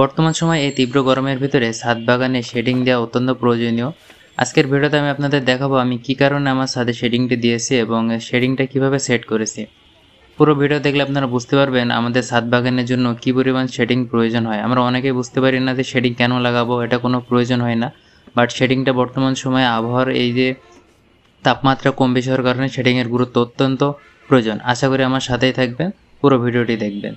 বর্তমান সময় এই তীব্র গরমের ভিতরে ছাদ বাগানে শেডিং দেওয়া অত্যন্ত প্রয়োজনীয় আজকের ভিডিওতে আমি আপনাদের দেখাবো আমি কি কারণে আমার ছাদে শেডিংটি দিয়েছি এবং শেডিংটা কিভাবে সেট করেছি পুরো ভিডিও দেখলে আপনারা বুঝতে পারবেন আমাদের ছাদ বাগানের জন্য কি পরিমাণ শেডিং প্রয়োজন হয় আমরা অনেকেই বুঝতে পারি না যে শেডিং কেন লাগাবো এটা কোনো প্রয়োজন হয় না বাট শেডিংটা বর্তমান সময়ে আবহাওয়ার এই যে তাপমাত্রা কম বেশি হওয়ার কারণে শেডিংয়ের গুরুত্ব অত্যন্ত প্রয়োজন আশা করি আমার সাথেই থাকবেন পুরো ভিডিওটি দেখবেন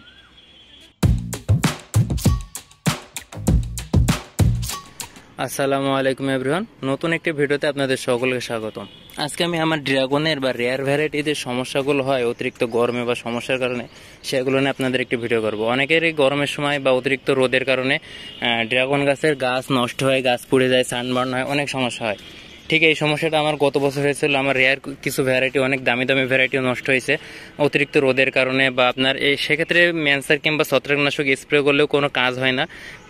আসসালামু আলাইকুম এভরিওয়ান নতুন একটি ভিডিওতে আপনাদের সকলকে স্বাগতম আজকে আমি আমার ড্রাগনের বা রেয়ার ভ্যারাইটিতে সমস্যাগুলো হয় অতিরিক্ত গরমে বা সমস্যার কারণে সেগুলো নিয়ে আপনাদের একটি ভিডিও করব এই গরমের সময় বা অতিরিক্ত রোদের কারণে ড্রাগন গাছের গাছ নষ্ট হয় গাছ পুড়ে যায় সানবার্ন হয় অনেক সমস্যা হয় ঠিক এই সমস্যাটা আমার গত বছর হয়েছিল আমার রেয়ার কিছু ভ্যারাইটি অনেক দামি দামি ভ্যারাইটিও নষ্ট হয়েছে অতিরিক্ত রোদের কারণে বা আপনার এই সেক্ষেত্রে ম্যান্সার কিংবা ছত্রাকনাশক স্প্রে করলেও কোনো কাজ হয় না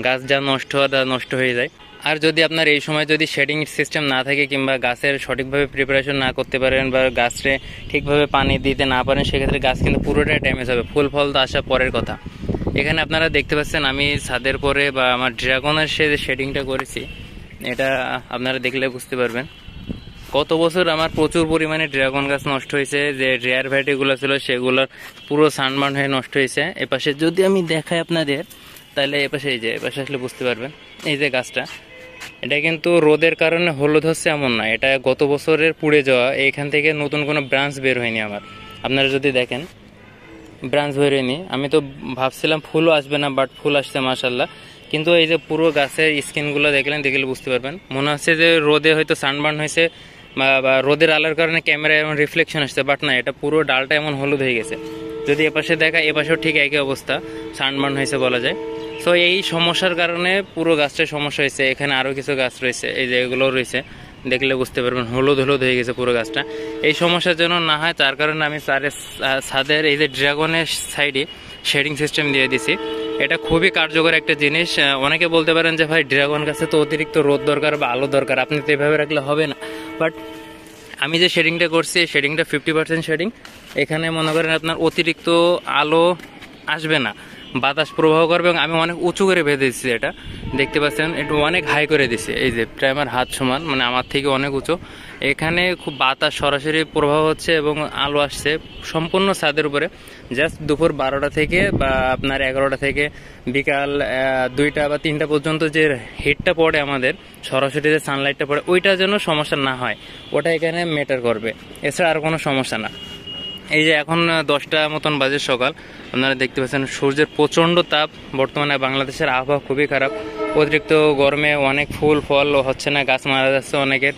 গাছ যা নষ্ট হওয়া তা নষ্ট হয়ে যায় আর যদি আপনার এই সময় যদি শেডিং সিস্টেম না থাকে কিংবা গাছের সঠিকভাবে প্রিপারেশন না করতে পারেন বা গাছে ঠিকভাবে পানি দিতে না পারেন সেক্ষেত্রে গাছ কিন্তু পুরোটাই ড্যামেজ হবে ফুল ফল তো আসা পরের কথা এখানে আপনারা দেখতে পাচ্ছেন আমি ছাদের পরে বা আমার ড্রাগনের সে যে শেডিংটা করেছি এটা আপনারা দেখলে বুঝতে পারবেন গত বছর আমার প্রচুর পরিমাণে ড্রাগন গাছ নষ্ট হয়েছে যে রেয়ার ভ্যারাইটিগুলো ছিল সেগুলোর পুরো সানবান হয়ে নষ্ট হয়েছে এপাশে যদি আমি দেখাই আপনাদের তাহলে এপাশে এই যে এপাশে আসলে বুঝতে পারবেন এই যে গাছটা এটা কিন্তু রোদের কারণে হলুদ হচ্ছে এমন না এটা গত বছরের পুড়ে যাওয়া এখান থেকে নতুন কোনো ব্রাঞ্চ বের হয়নি আমার আপনারা যদি দেখেন ব্রাঞ্চ বেরোয়নি আমি তো ভাবছিলাম ফুলও আসবে না বাট ফুল আসছে মাসাল্লাহ কিন্তু এই যে পুরো গাছের স্কিনগুলো দেখলেন দেখলে বুঝতে পারবেন মনে হচ্ছে যে রোদে হয়তো সানবার্ন হয়েছে বা রোদের আলোর কারণে ক্যামেরা এমন রিফ্লেকশন আসছে বাট না এটা পুরো ডালটা এমন হলুদ হয়ে গেছে যদি এপাশে দেখা এপাশেও ঠিক একই অবস্থা সানবার্ন হয়েছে বলা যায় সো এই সমস্যার কারণে পুরো গাছটায় সমস্যা হয়েছে এখানে আরও কিছু গাছ রয়েছে এই যে এগুলো রয়েছে দেখলে বুঝতে পারবেন হলুদ হলুদ হয়ে গেছে পুরো গাছটা এই সমস্যার জন্য না হয় তার কারণে আমি চারের ছাদের এই যে ড্রাগনের সাইডে শেডিং সিস্টেম দিয়ে দিছি এটা খুবই কার্যকর একটা জিনিস অনেকে বলতে পারেন যে ভাই ড্রাগন গাছে তো অতিরিক্ত রোদ দরকার বা আলো দরকার আপনি তো এভাবে রাখলে হবে না বাট আমি যে শেডিংটা করছি এই শেডিংটা ফিফটি পার্সেন্ট শেডিং এখানে মনে করেন আপনার অতিরিক্ত আলো আসবে না বাতাস প্রবাহ করবে এবং আমি অনেক উঁচু করে বেঁধে দিচ্ছি এটা দেখতে পাচ্ছেন একটু অনেক হাই করে দিছি এই যে প্রায় আমার হাত সমান মানে আমার থেকে অনেক উঁচু এখানে খুব বাতাস সরাসরি প্রবাহ হচ্ছে এবং আলো আসছে সম্পূর্ণ ছাদের উপরে জাস্ট দুপুর বারোটা থেকে বা আপনার এগারোটা থেকে বিকাল দুইটা বা তিনটা পর্যন্ত যে হিটটা পড়ে আমাদের সরাসরি যে সানলাইটটা পড়ে ওইটা যেন সমস্যা না হয় ওটা এখানে ম্যাটার করবে এছাড়া আর কোনো সমস্যা না এই যে এখন দশটা মতন বাজে সকাল আপনারা দেখতে পাচ্ছেন সূর্যের প্রচণ্ড তাপ বর্তমানে বাংলাদেশের আবহাওয়া খুবই খারাপ অতিরিক্ত গরমে অনেক ফুল ফল হচ্ছে না গাছ মারা যাচ্ছে অনেকের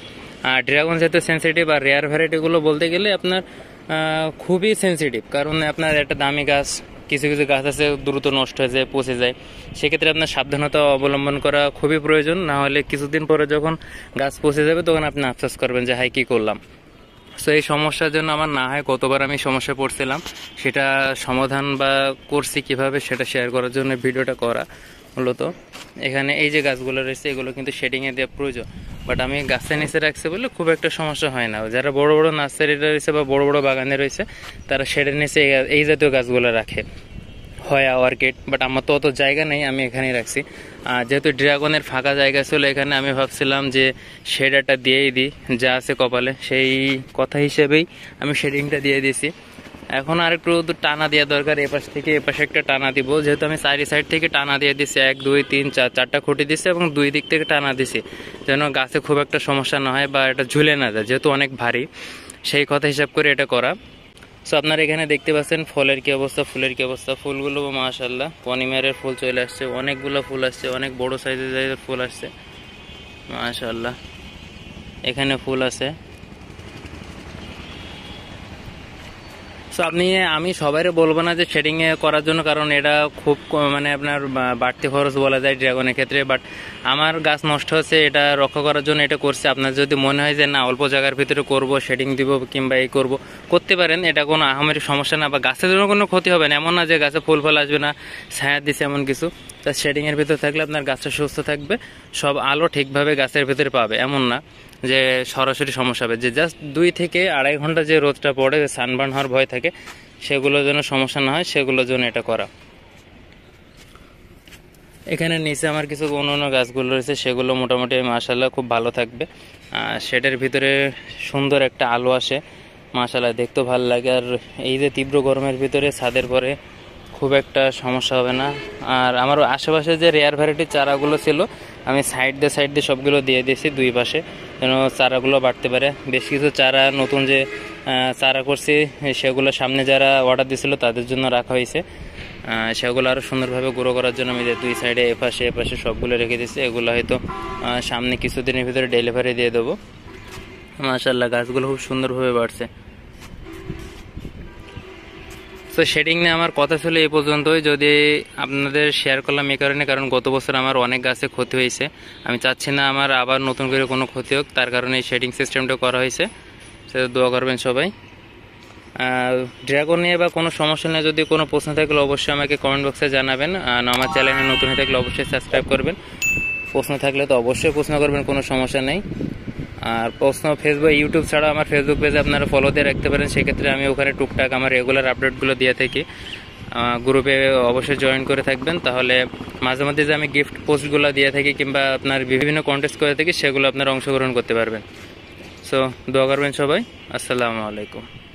আর ড্রাগন যেহেতু সেন্সিটিভ আর রেয়ার ভ্যারাইটিগুলো বলতে গেলে আপনার খুবই সেন্সিটিভ কারণ আপনার একটা দামি গাছ কিছু কিছু গাছ আছে দ্রুত নষ্ট হয়ে যায় পচে যায় সেক্ষেত্রে আপনার সাবধানতা অবলম্বন করা খুবই প্রয়োজন না হলে কিছুদিন পরে যখন গাছ পচে যাবে তখন আপনি আফসোস করবেন যে হাই কী করলাম সো এই সমস্যার জন্য আমার না হয় কতবার আমি সমস্যা পড়ছিলাম সেটা সমাধান বা করছি কিভাবে সেটা শেয়ার করার জন্য ভিডিওটা করা মূলত এখানে এই যে গাছগুলো রয়েছে এগুলো কিন্তু শেডিংয়ে দেওয়া প্রয়োজন বাট আমি গাছের নিচে রাখছি বলে খুব একটা সমস্যা হয় না যারা বড় বড় নার্সারিরা রয়েছে বা বড় বড় বাগানে রয়েছে তারা শেডের নিচে এই জাতীয় গাছগুলো রাখে হয় আওয়ার গেট বাট আমার তো অত জায়গা নেই আমি এখানেই রাখছি আর যেহেতু ড্রাগনের ফাঁকা জায়গা ছিল এখানে আমি ভাবছিলাম যে শেডারটা দিয়েই দিই যা আছে কপালে সেই কথা হিসেবেই আমি শেডিংটা দিয়ে দিয়েছি এখন আর একটু টানা দেওয়া দরকার এপাশ থেকে এপাশে একটা টানা দিব যেহেতু আমি চারি সাইড থেকে টানা দিয়ে দিছি এক দুই তিন চার চারটা খুঁটি দিছি এবং দুই দিক থেকে টানা দিছি যেন গাছে খুব একটা সমস্যা না হয় বা এটা ঝুলে না যায় যেহেতু অনেক ভারী সেই কথা হিসাব করে এটা করা সো আপনারা এখানে দেখতে পাচ্ছেন ফলের কি অবস্থা ফুলের কি অবস্থা ফুলগুলো মাশাল্লাহ পনিমারের ফুল চলে আসছে অনেকগুলো ফুল আসছে অনেক বড় সাইজের সাইজের ফুল আসছে মাশাল্লাহ এখানে ফুল আছে সো আপনি আমি সবাই বলবো না যে শেডিংয়ে করার জন্য কারণ এটা খুব মানে আপনার বাড়তি খরচ বলা যায় ড্রাগনের ক্ষেত্রে বাট আমার গাছ নষ্ট হচ্ছে এটা রক্ষা করার জন্য এটা করছে আপনার যদি মনে হয় যে না অল্প জায়গার ভিতরে করব শেডিং দিব কিংবা এই করব করতে পারেন এটা কোনো আহমের সমস্যা না বা গাছের জন্য কোনো ক্ষতি হবে না এমন না যে গাছে ফুল ফল আসবে না ছায়া দিছে এমন কিছু তা শেডিংয়ের ভিতরে থাকলে আপনার গাছটা সুস্থ থাকবে সব আলো ঠিকভাবে গাছের ভিতরে পাবে এমন না যে সরাসরি সমস্যা হবে যে জাস্ট দুই থেকে আড়াই ঘন্টা যে রোদটা পড়ে যে সানবার্ন হওয়ার ভয় থাকে সেগুলোর জন্য সমস্যা না হয় সেগুলোর জন্য এটা করা এখানে নিচে আমার কিছু অন্য অন্য গাছগুলো রয়েছে সেগুলো মোটামুটি মাসাল্লাহ খুব ভালো থাকবে সেটার ভিতরে সুন্দর একটা আলো আসে মাসাল্লাহ দেখতেও ভালো লাগে আর এই যে তীব্র গরমের ভিতরে ছাদের পরে খুব একটা সমস্যা হবে না আর আমার আশেপাশে যে রেয়ার ভ্যারাইটির চারাগুলো ছিল আমি সাইড দিয়ে সাইড দিয়ে সবগুলো দিয়ে দিয়েছি দুই পাশে যেন চারাগুলো বাড়তে পারে বেশ কিছু চারা নতুন যে চারা করছি সেগুলো সামনে যারা অর্ডার দিছিল তাদের জন্য রাখা হয়েছে সেগুলো আরও সুন্দরভাবে গ্রো করার জন্য আমি দুই সাইডে এপাশে এপাশে সবগুলো রেখে দিয়েছি এগুলো হয়তো সামনে কিছুদিনের ভিতরে ডেলিভারি দিয়ে দেবো মাশাল্লাহ গাছগুলো খুব সুন্দরভাবে বাড়ছে তো শেডিং নিয়ে আমার কথা ছিল এই পর্যন্তই যদি আপনাদের শেয়ার করলাম এই কারণে কারণ গত বছর আমার অনেক গাছে ক্ষতি হয়েছে আমি চাচ্ছি না আমার আবার নতুন করে কোনো ক্ষতি হোক তার কারণে এই শেডিং সিস্টেমটা করা হয়েছে সেটা দোয়া করবেন সবাই ড্রাগন নিয়ে বা কোনো সমস্যা নিয়ে যদি কোনো প্রশ্ন থাকলে অবশ্যই আমাকে কমেন্ট বক্সে জানাবেন আর আমার চ্যানেলে নতুন হয়ে থাকলে অবশ্যই সাবস্ক্রাইব করবেন প্রশ্ন থাকলে তো অবশ্যই প্রশ্ন করবেন কোনো সমস্যা নেই আর প্রশ্ন ফেসবুক ইউটিউব ছাড়া আমার ফেসবুক পেজে আপনারা ফলো দিয়ে রাখতে পারেন সেক্ষেত্রে আমি ওখানে টুকটাক আমার রেগুলার আপডেটগুলো দিয়ে থাকি গ্রুপে অবশ্যই জয়েন করে থাকবেন তাহলে মাঝে মাঝে যে আমি গিফট পোস্টগুলো দিয়ে থাকি কিংবা আপনার বিভিন্ন কন্টেস্ট করে থাকি সেগুলো আপনারা অংশগ্রহণ করতে পারবেন সো দোয়া করবেন সবাই আসসালামু আলাইকুম